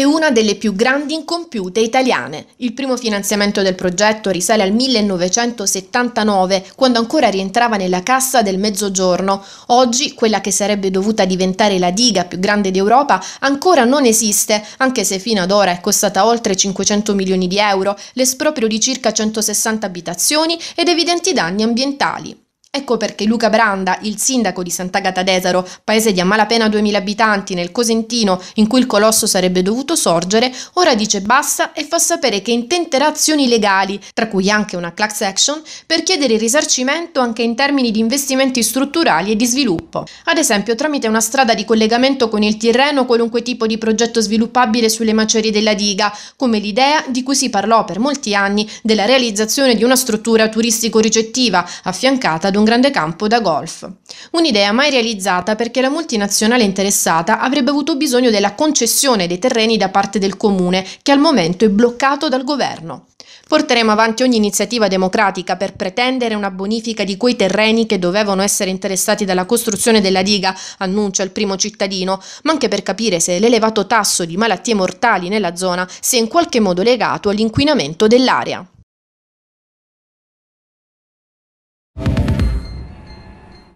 è una delle più grandi incompiute italiane. Il primo finanziamento del progetto risale al 1979, quando ancora rientrava nella cassa del Mezzogiorno. Oggi quella che sarebbe dovuta diventare la diga più grande d'Europa ancora non esiste, anche se fino ad ora è costata oltre 500 milioni di euro, l'esproprio di circa 160 abitazioni ed evidenti danni ambientali. Ecco perché Luca Branda, il sindaco di Sant'Agata d'Esaro, paese di a malapena 2000 abitanti nel Cosentino in cui il colosso sarebbe dovuto sorgere, ora dice basta e fa sapere che intenterà azioni legali, tra cui anche una class action, per chiedere il risarcimento anche in termini di investimenti strutturali e di sviluppo. Ad esempio tramite una strada di collegamento con il Tirreno qualunque tipo di progetto sviluppabile sulle macerie della diga, come l'idea di cui si parlò per molti anni della realizzazione di una struttura turistico-ricettiva affiancata ad un grande campo da golf. Un'idea mai realizzata perché la multinazionale interessata avrebbe avuto bisogno della concessione dei terreni da parte del comune, che al momento è bloccato dal governo. Porteremo avanti ogni iniziativa democratica per pretendere una bonifica di quei terreni che dovevano essere interessati dalla costruzione della diga, annuncia il primo cittadino, ma anche per capire se l'elevato tasso di malattie mortali nella zona sia in qualche modo legato all'inquinamento dell'area.